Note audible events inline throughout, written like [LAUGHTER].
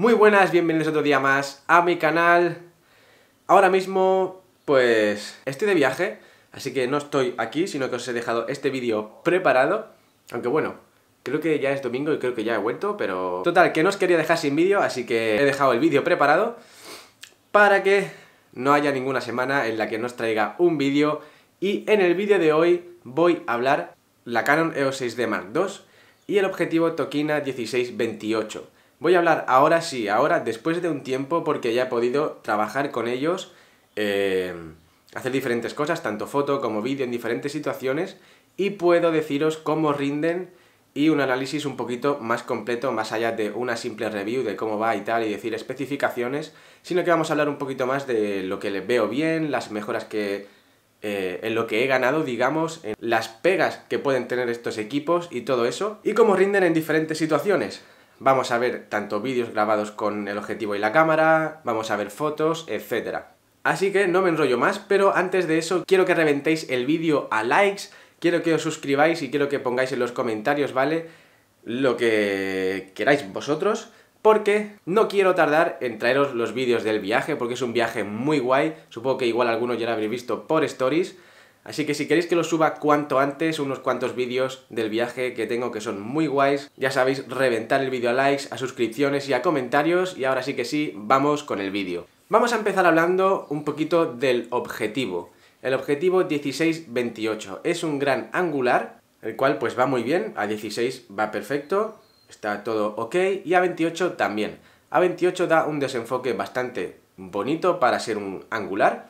Muy buenas, bienvenidos otro día más a mi canal. Ahora mismo, pues, estoy de viaje, así que no estoy aquí, sino que os he dejado este vídeo preparado. Aunque bueno, creo que ya es domingo y creo que ya he vuelto, pero... Total, que no os quería dejar sin vídeo, así que he dejado el vídeo preparado para que no haya ninguna semana en la que no os traiga un vídeo. Y en el vídeo de hoy voy a hablar la Canon EOS 6D Mark II y el objetivo Tokina 1628. Voy a hablar ahora sí, ahora después de un tiempo, porque ya he podido trabajar con ellos, eh, hacer diferentes cosas, tanto foto como vídeo, en diferentes situaciones, y puedo deciros cómo rinden y un análisis un poquito más completo, más allá de una simple review de cómo va y tal, y decir especificaciones, sino que vamos a hablar un poquito más de lo que les veo bien, las mejoras que eh, en lo que he ganado, digamos, las pegas que pueden tener estos equipos y todo eso, y cómo rinden en diferentes situaciones. Vamos a ver tanto vídeos grabados con el objetivo y la cámara, vamos a ver fotos, etc. Así que no me enrollo más, pero antes de eso quiero que reventéis el vídeo a likes, quiero que os suscribáis y quiero que pongáis en los comentarios, ¿vale? Lo que queráis vosotros porque no quiero tardar en traeros los vídeos del viaje, porque es un viaje muy guay, supongo que igual algunos ya lo habréis visto por stories, Así que si queréis que lo suba cuanto antes, unos cuantos vídeos del viaje que tengo que son muy guays, ya sabéis, reventar el vídeo a likes, a suscripciones y a comentarios, y ahora sí que sí, vamos con el vídeo. Vamos a empezar hablando un poquito del objetivo. El objetivo 16-28 es un gran angular, el cual pues va muy bien, a 16 va perfecto, está todo ok, y a 28 también. A 28 da un desenfoque bastante bonito para ser un angular,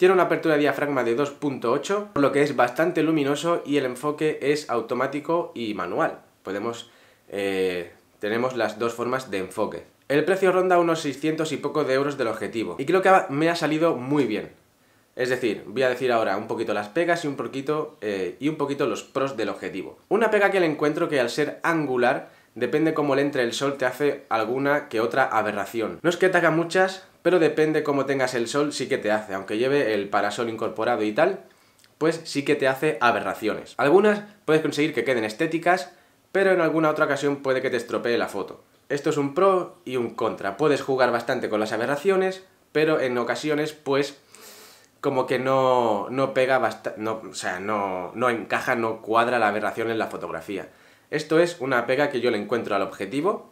tiene una apertura de diafragma de 2.8, por lo que es bastante luminoso y el enfoque es automático y manual. Podemos, eh, tenemos las dos formas de enfoque. El precio ronda unos 600 y poco de euros del objetivo y creo que me ha salido muy bien. Es decir, voy a decir ahora un poquito las pegas y un poquito, eh, y un poquito los pros del objetivo. Una pega que le encuentro que al ser angular, depende cómo le entre el sol te hace alguna que otra aberración. No es que ataca muchas, pero depende cómo tengas el sol, sí que te hace, aunque lleve el parasol incorporado y tal, pues sí que te hace aberraciones. Algunas puedes conseguir que queden estéticas, pero en alguna otra ocasión puede que te estropee la foto. Esto es un pro y un contra. Puedes jugar bastante con las aberraciones, pero en ocasiones pues como que no, no pega bastante, o sea, no, no encaja, no cuadra la aberración en la fotografía. Esto es una pega que yo le encuentro al objetivo,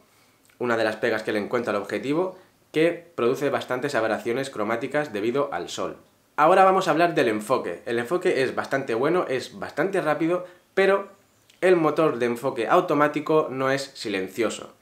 una de las pegas que le encuentro al objetivo, que produce bastantes aberraciones cromáticas debido al sol. Ahora vamos a hablar del enfoque. El enfoque es bastante bueno, es bastante rápido, pero el motor de enfoque automático no es silencioso.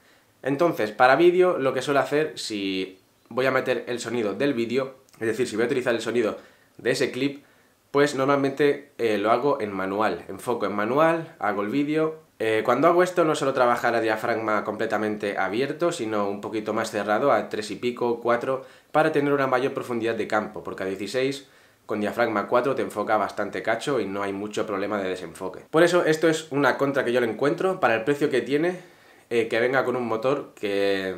Entonces, para vídeo, lo que suelo hacer si voy a meter el sonido del vídeo, es decir, si voy a utilizar el sonido de ese clip, pues normalmente eh, lo hago en manual. Enfoco en manual, hago el vídeo eh, cuando hago esto no solo trabajar a diafragma completamente abierto, sino un poquito más cerrado a 3 y pico, 4, para tener una mayor profundidad de campo, porque a 16 con diafragma 4 te enfoca bastante cacho y no hay mucho problema de desenfoque. Por eso esto es una contra que yo le encuentro para el precio que tiene, eh, que venga con un motor que,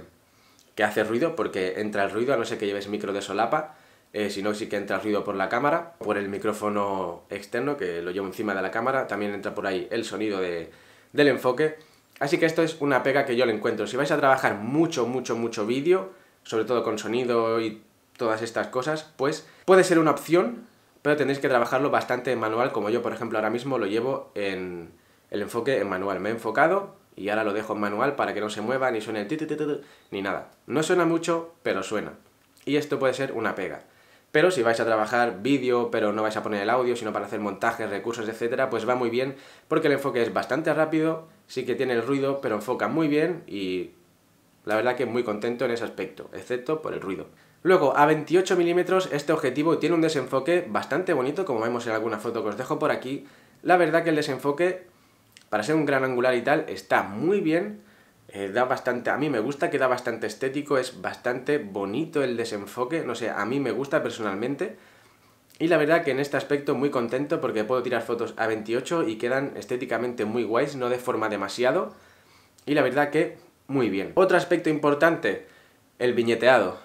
hace ruido, porque entra el ruido a no ser que lleves micro de solapa, eh, sino sí que entra el ruido por la cámara, por el micrófono externo que lo llevo encima de la cámara, también entra por ahí el sonido de del enfoque. Así que esto es una pega que yo le encuentro. Si vais a trabajar mucho, mucho, mucho vídeo, sobre todo con sonido y todas estas cosas, pues puede ser una opción, pero tendréis que trabajarlo bastante en manual, como yo, por ejemplo, ahora mismo lo llevo en el enfoque en manual. Me he enfocado y ahora lo dejo en manual para que no se mueva, ni suene el ni nada. No suena mucho, pero suena. Y esto puede ser una pega. Pero si vais a trabajar vídeo, pero no vais a poner el audio, sino para hacer montajes, recursos, etc., pues va muy bien porque el enfoque es bastante rápido, sí que tiene el ruido, pero enfoca muy bien y la verdad que muy contento en ese aspecto, excepto por el ruido. Luego, a 28 milímetros este objetivo tiene un desenfoque bastante bonito, como vemos en alguna foto que os dejo por aquí. La verdad que el desenfoque, para ser un gran angular y tal, está muy bien, eh, da bastante, a mí me gusta, queda bastante estético, es bastante bonito el desenfoque, no sé, a mí me gusta personalmente. Y la verdad que en este aspecto muy contento porque puedo tirar fotos a 28 y quedan estéticamente muy guays, no de forma demasiado. Y la verdad que muy bien. Otro aspecto importante, el viñeteado.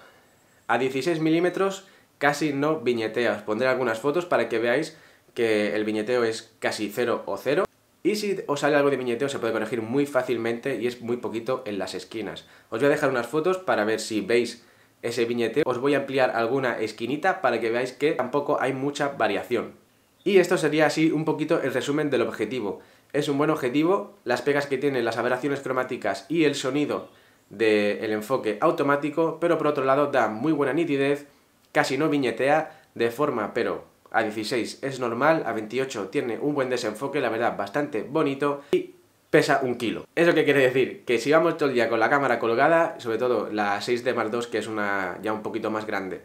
A 16 milímetros casi no viñetea. Os pondré algunas fotos para que veáis que el viñeteo es casi 0 o 0. Y si os sale algo de viñeteo se puede corregir muy fácilmente y es muy poquito en las esquinas. Os voy a dejar unas fotos para ver si veis ese viñeteo. Os voy a ampliar alguna esquinita para que veáis que tampoco hay mucha variación. Y esto sería así un poquito el resumen del objetivo. Es un buen objetivo, las pegas que tiene, las aberraciones cromáticas y el sonido del enfoque automático, pero por otro lado da muy buena nitidez, casi no viñetea de forma pero a 16 es normal, a 28 tiene un buen desenfoque, la verdad, bastante bonito y pesa un kilo. ¿Eso qué quiere decir? Que si vamos todo el día con la cámara colgada, sobre todo la 6D Mark II que es una ya un poquito más grande,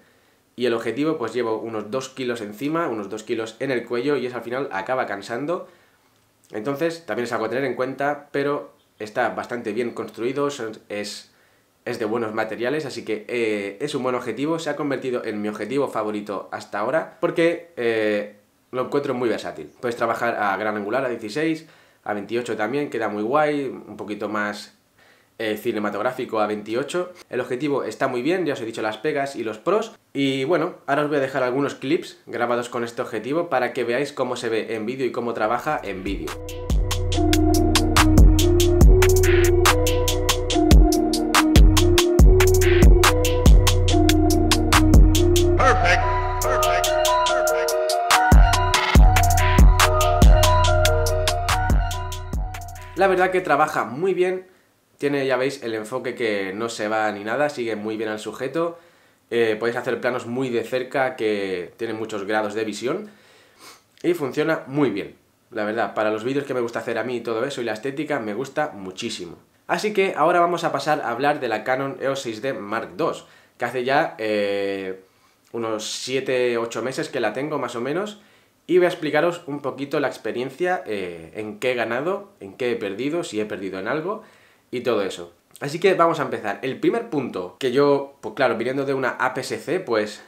y el objetivo pues llevo unos 2 kilos encima, unos 2 kilos en el cuello y es al final acaba cansando. Entonces también es algo a tener en cuenta, pero está bastante bien construido, es es de buenos materiales, así que eh, es un buen objetivo, se ha convertido en mi objetivo favorito hasta ahora, porque eh, lo encuentro muy versátil. Puedes trabajar a gran angular, a 16, a 28 también, queda muy guay, un poquito más eh, cinematográfico a 28. El objetivo está muy bien, ya os he dicho las pegas y los pros. Y bueno, ahora os voy a dejar algunos clips grabados con este objetivo para que veáis cómo se ve en vídeo y cómo trabaja en vídeo. La verdad que trabaja muy bien, tiene, ya veis, el enfoque que no se va ni nada, sigue muy bien al sujeto. Eh, podéis hacer planos muy de cerca que tienen muchos grados de visión. Y funciona muy bien. La verdad, para los vídeos que me gusta hacer a mí y todo eso y la estética, me gusta muchísimo. Así que ahora vamos a pasar a hablar de la Canon EOS 6D Mark II, que hace ya eh, unos 7-8 meses que la tengo más o menos y voy a explicaros un poquito la experiencia, eh, en qué he ganado, en qué he perdido, si he perdido en algo y todo eso. Así que vamos a empezar. El primer punto que yo, pues claro, viniendo de una APSC, pues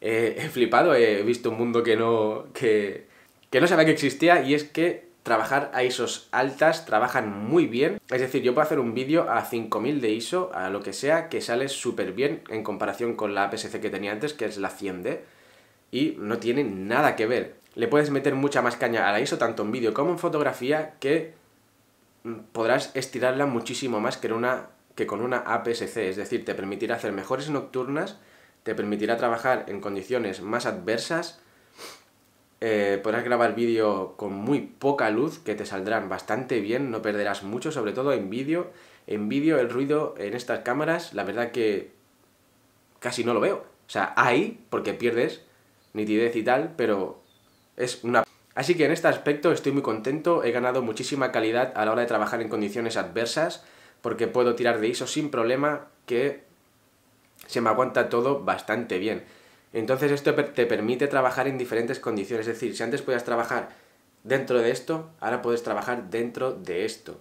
eh, [LAUGHS] he flipado, he visto un mundo que no, que, que no sabía que existía y es que trabajar a ISOs altas trabajan muy bien. Es decir, yo puedo hacer un vídeo a 5000 de ISO, a lo que sea, que sale súper bien en comparación con la APSC que tenía antes, que es la 100D y no tiene nada que ver. Le puedes meter mucha más caña a la ISO tanto en vídeo como en fotografía que mm, podrás estirarla muchísimo más que, una, que con una APS-C, es decir, te permitirá hacer mejores nocturnas, te permitirá trabajar en condiciones más adversas, eh, podrás grabar vídeo con muy poca luz que te saldrán bastante bien, no perderás mucho, sobre todo en vídeo. En vídeo el ruido en estas cámaras, la verdad que casi no lo veo. O sea, hay porque pierdes nitidez y tal, pero es una... Así que en este aspecto estoy muy contento, he ganado muchísima calidad a la hora de trabajar en condiciones adversas, porque puedo tirar de ISO sin problema, que se me aguanta todo bastante bien. Entonces esto te permite trabajar en diferentes condiciones, es decir, si antes podías trabajar dentro de esto, ahora puedes trabajar dentro de esto.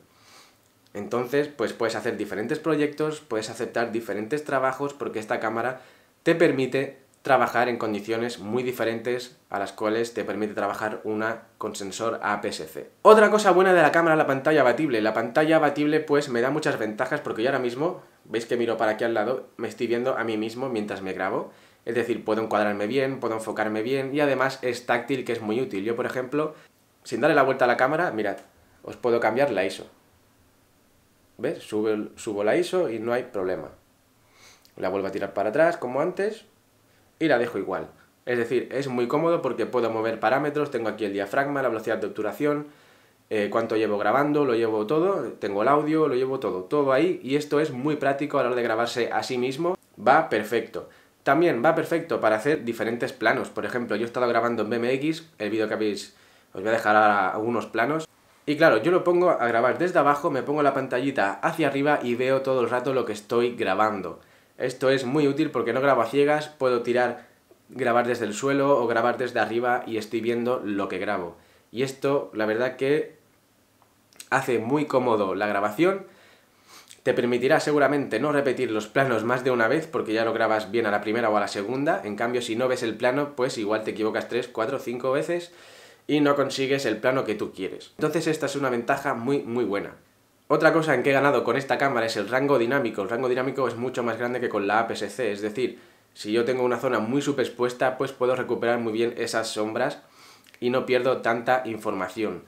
Entonces, pues puedes hacer diferentes proyectos, puedes aceptar diferentes trabajos porque esta cámara te permite trabajar en condiciones muy diferentes a las cuales te permite trabajar una con sensor APS-C. Otra cosa buena de la cámara, la pantalla abatible. La pantalla abatible pues me da muchas ventajas porque yo ahora mismo, veis que miro para aquí al lado, me estoy viendo a mí mismo mientras me grabo. Es decir, puedo encuadrarme bien, puedo enfocarme bien y además es táctil que es muy útil. Yo por ejemplo, sin darle la vuelta a la cámara, mirad, os puedo cambiar la ISO. ¿Ves? subo la ISO y no hay problema. La vuelvo a tirar para atrás como antes y la dejo igual. Es decir, es muy cómodo porque puedo mover parámetros, tengo aquí el diafragma, la velocidad de obturación, eh, cuánto llevo grabando, lo llevo todo, tengo el audio, lo llevo todo, todo ahí y esto es muy práctico a la hora de grabarse a sí mismo, va perfecto. También va perfecto para hacer diferentes planos, por ejemplo, yo he estado grabando en BMX, el vídeo que habéis, os voy a dejar algunos planos, y claro, yo lo pongo a grabar desde abajo, me pongo la pantallita hacia arriba y veo todo el rato lo que estoy grabando. Esto es muy útil porque no grabo a ciegas, puedo tirar, grabar desde el suelo o grabar desde arriba y estoy viendo lo que grabo. Y esto, la verdad que hace muy cómodo la grabación. Te permitirá seguramente no repetir los planos más de una vez porque ya lo grabas bien a la primera o a la segunda. En cambio, si no ves el plano, pues igual te equivocas 3, 4, 5 veces y no consigues el plano que tú quieres. Entonces esta es una ventaja muy, muy buena. Otra cosa en que he ganado con esta cámara es el rango dinámico. El rango dinámico es mucho más grande que con la APS-C, es decir, si yo tengo una zona muy superexpuesta, pues puedo recuperar muy bien esas sombras y no pierdo tanta información.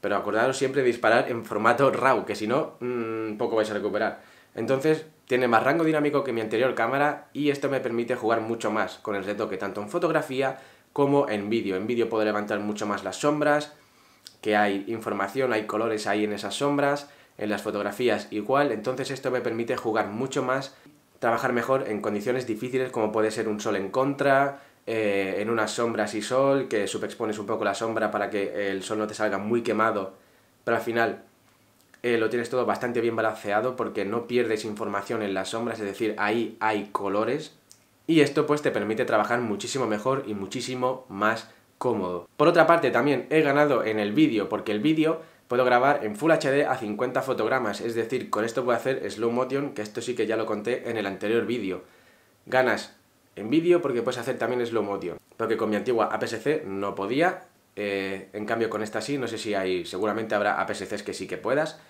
Pero acordaros siempre de disparar en formato RAW, que si no, mm, poco vais a recuperar. Entonces, tiene más rango dinámico que mi anterior cámara y esto me permite jugar mucho más con el retoque, tanto en fotografía como en vídeo. En vídeo puedo levantar mucho más las sombras, que hay información, hay colores ahí en esas sombras, en las fotografías igual, entonces esto me permite jugar mucho más, trabajar mejor en condiciones difíciles como puede ser un sol en contra, eh, en unas sombras y sol, que subexpones un poco la sombra para que el sol no te salga muy quemado, pero al final eh, lo tienes todo bastante bien balanceado porque no pierdes información en las sombras, es decir, ahí hay colores y esto pues te permite trabajar muchísimo mejor y muchísimo más cómodo. Por otra parte, también he ganado en el vídeo, porque el vídeo puedo grabar en Full HD a 50 fotogramas, es decir, con esto puedo hacer slow motion, que esto sí que ya lo conté en el anterior vídeo. Ganas en vídeo porque puedes hacer también slow motion, porque con mi antigua APS-C no podía, eh, en cambio con esta sí, no sé si hay, seguramente habrá aps que sí que puedas,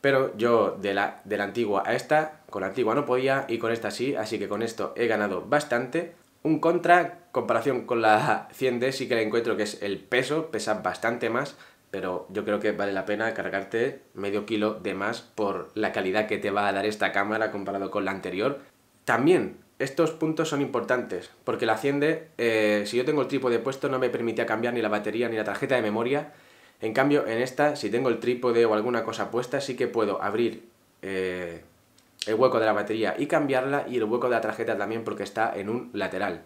pero yo de la, de la antigua a esta, con la antigua no podía y con esta sí, así que con esto he ganado bastante. Un contra comparación con la 100D sí que la encuentro que es el peso, pesa bastante más, pero yo creo que vale la pena cargarte medio kilo de más por la calidad que te va a dar esta cámara comparado con la anterior. También estos puntos son importantes, porque la 100D, eh, si yo tengo el trípode puesto, no me permite cambiar ni la batería ni la tarjeta de memoria. En cambio, en esta, si tengo el trípode o alguna cosa puesta, sí que puedo abrir eh, el hueco de la batería y cambiarla y el hueco de la tarjeta también porque está en un lateral.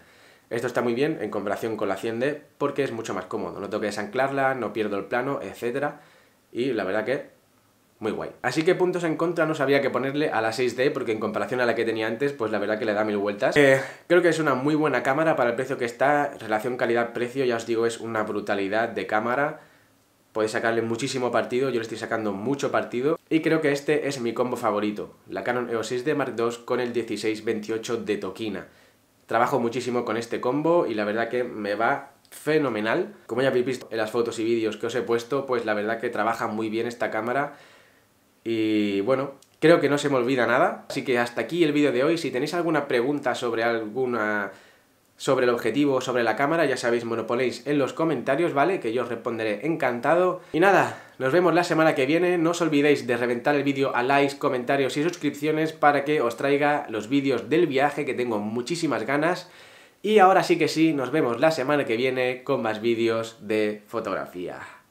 Esto está muy bien en comparación con la 100D porque es mucho más cómodo, no tengo que desanclarla, no pierdo el plano, etc. Y la verdad que muy guay. Así que puntos en contra no sabía que ponerle a la 6D porque en comparación a la que tenía antes, pues la verdad que le da mil vueltas. Eh, creo que es una muy buena cámara para el precio que está, relación calidad-precio, ya os digo, es una brutalidad de cámara. Podéis sacarle muchísimo partido, yo le estoy sacando mucho partido y creo que este es mi combo favorito, la Canon EOS 6D Mark II con el 1628 de Tokina. Trabajo muchísimo con este combo y la verdad que me va fenomenal. Como ya habéis visto en las fotos y vídeos que os he puesto, pues la verdad que trabaja muy bien esta cámara y bueno, creo que no se me olvida nada. Así que hasta aquí el vídeo de hoy. Si tenéis alguna pregunta sobre alguna sobre el objetivo, sobre la cámara, ya sabéis, me ponéis en los comentarios, ¿vale? Que yo os responderé encantado. Y nada, nos vemos la semana que viene. No os olvidéis de reventar el vídeo a likes, comentarios y suscripciones para que os traiga los vídeos del viaje, que tengo muchísimas ganas. Y ahora sí que sí, nos vemos la semana que viene con más vídeos de fotografía.